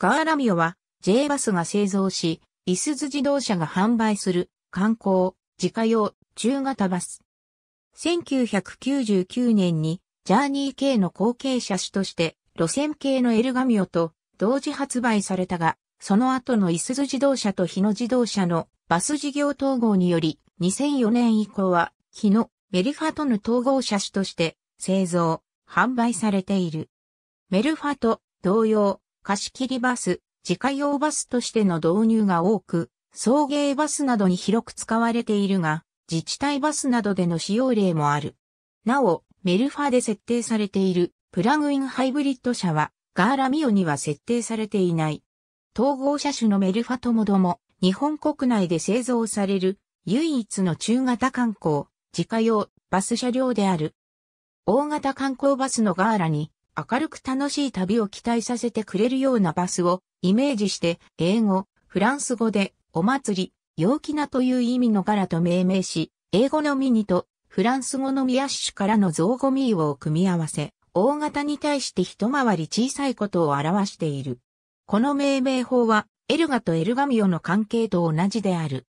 ガーラミオは J バスが製造し、イスズ自動車が販売する観光、自家用、中型バス。1999年にジャーニー系の後継車種として路線系のエルガミオと同時発売されたが、その後のイスズ自動車と日野自動車のバス事業統合により、2004年以降は日野、メルファとの統合車種として製造、販売されている。メルファと同様、貸切バス、自家用バスとしての導入が多く、送迎バスなどに広く使われているが、自治体バスなどでの使用例もある。なお、メルファで設定されているプラグインハイブリッド車は、ガーラミオには設定されていない。統合車種のメルファともども、日本国内で製造される唯一の中型観光、自家用バス車両である。大型観光バスのガーラに明るく楽しい旅を期待させてくれるようなバスをイメージして英語、フランス語でお祭り、陽気なという意味の柄と命名し、英語のミニとフランス語のミヤッシュからの造語ミーを組み合わせ、大型に対して一回り小さいことを表している。この命名法はエルガとエルガミオの関係と同じである。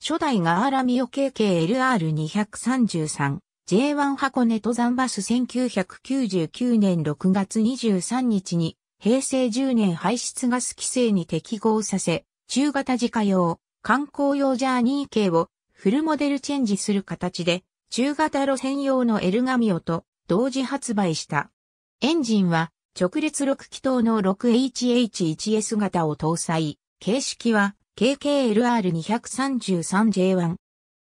初代ガーラミオ KKLR233 J1 箱根登山バス1999年6月23日に平成10年排出ガス規制に適合させ、中型自家用、観光用ジャーニー系をフルモデルチェンジする形で、中型路線用のエルガミオと同時発売した。エンジンは直列6気筒の 6HH1S 型を搭載。形式は KKLR233J1。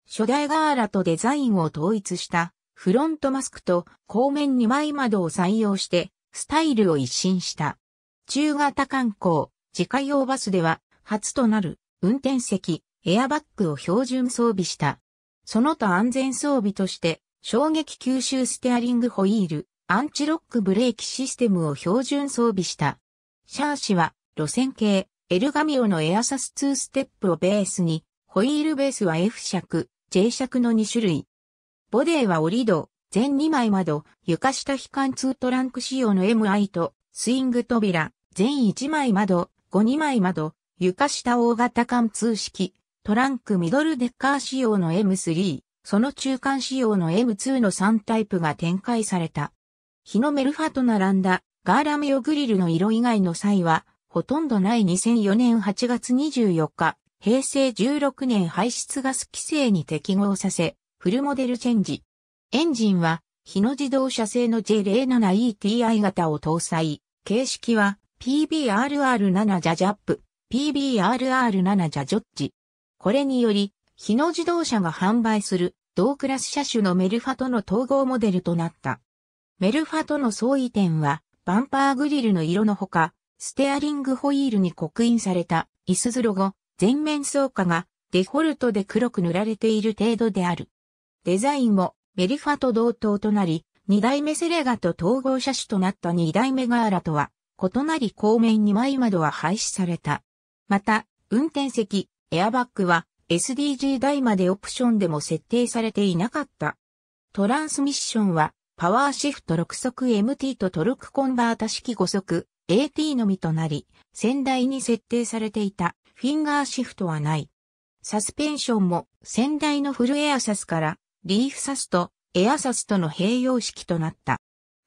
初代ガーラとデザインを統一したフロントマスクと後面2枚窓を採用して、スタイルを一新した。中型観光、自家用バスでは、初となる、運転席、エアバッグを標準装備した。その他安全装備として、衝撃吸収ステアリングホイール、アンチロックブレーキシステムを標準装備した。シャーシは、路線系、エルガミオのエアサス2ステップをベースに、ホイールベースは F 尺、J 尺の2種類。ボデーは折り戸、全2枚窓、床下非貫通トランク仕様の MI と、スイング扉、全1枚窓、5 2枚窓、床下大型貫通式、トランクミドルデッカー仕様の M3、その中間仕様の M2 の3タイプが展開された。日のメルファと並んだガーラメオグリルの色以外の際は、ほとんどない2004年8月24日、平成16年排出ガス規制に適合させ、フルモデルチェンジ。エンジンは、日野自動車製の J07ETI 型を搭載。形式は、PBRR7 ジャジャップ、PBRR7 ジャジョッジ。これにより、日野自動車が販売する同クラス車種のメルファとの統合モデルとなった。メルファとの相違点は、バンパーグリルの色のほか、ステアリングホイールに刻印された、イスズロゴ、全面装化が、デフォルトで黒く塗られている程度である。デザインもメリファと同等となり、二代目セレガと統合車種となった二代目ガーラとは、異なり後面2枚窓は廃止された。また、運転席、エアバッグは SDG 台までオプションでも設定されていなかった。トランスミッションは、パワーシフト6速 MT とトルクコンバータ式5速 AT のみとなり、先代に設定されていたフィンガーシフトはない。サスペンションも先代のフルエアサスからリーフサスとエアサスとの併用式となった。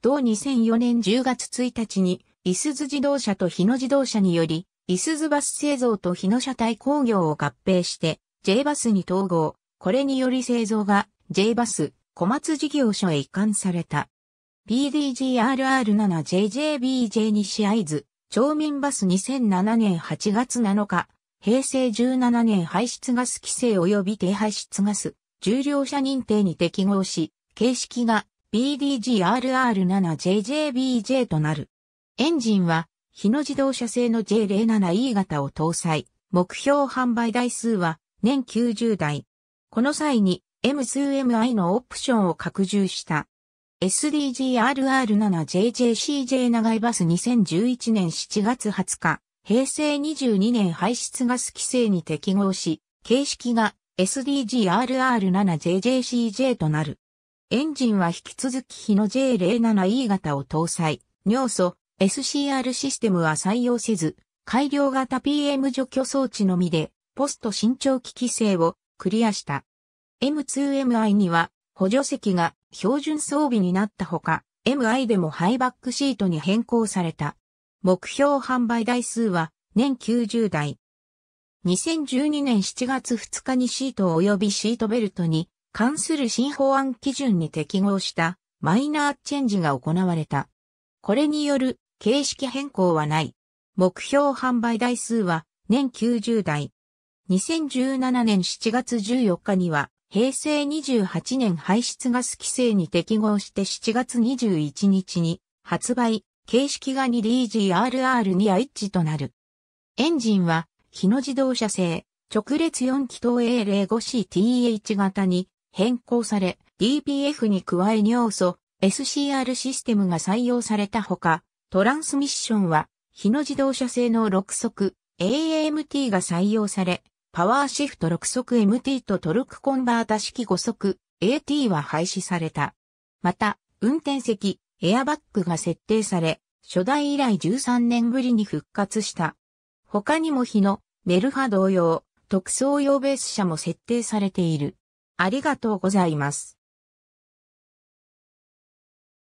同2004年10月1日に、イスズ自動車と日野自動車により、イスズバス製造と日野車体工業を合併して、J バスに統合。これにより製造が J バス小松事業所へ移管された。PDGRR7JJBJ 西合図、町民バス2007年8月7日、平成17年排出ガス規制及び低排出ガス、重量者認定に適合し、形式が BDGRR7JJBJ となる。エンジンは、日野自動車製の J07E 型を搭載。目標販売台数は年90台。この際に M2MI のオプションを拡充した。SDGRR7JJCJ 長いバス2011年7月20日、平成22年排出ガス規制に適合し、形式が SDGRR7JJCJ となる。エンジンは引き続き日の J07E 型を搭載。尿素 SCR システムは採用せず、改良型 PM 除去装置のみで、ポスト新長期規制をクリアした。M2MI には補助席が標準装備になったほか、MI でもハイバックシートに変更された。目標販売台数は年90台。2012年7月2日にシート及びシートベルトに関する新法案基準に適合したマイナーチェンジが行われた。これによる形式変更はない。目標販売台数は年90台。2017年7月14日には平成28年排出ガス規制に適合して7月21日に発売、形式が 2DGRR2H となる。エンジンは日野自動車製、直列4気筒 A05CTH 型に変更され、DPF に加え尿素、SCR システムが採用されたほか、トランスミッションは、日野自動車製の6速 AMT が採用され、パワーシフト6速 MT とトルクコンバータ式5速 AT は廃止された。また、運転席、エアバッグが設定され、初代以来13年ぶりに復活した。他にも日のメルハ同様、特装用ベース車も設定されている。ありがとうございます。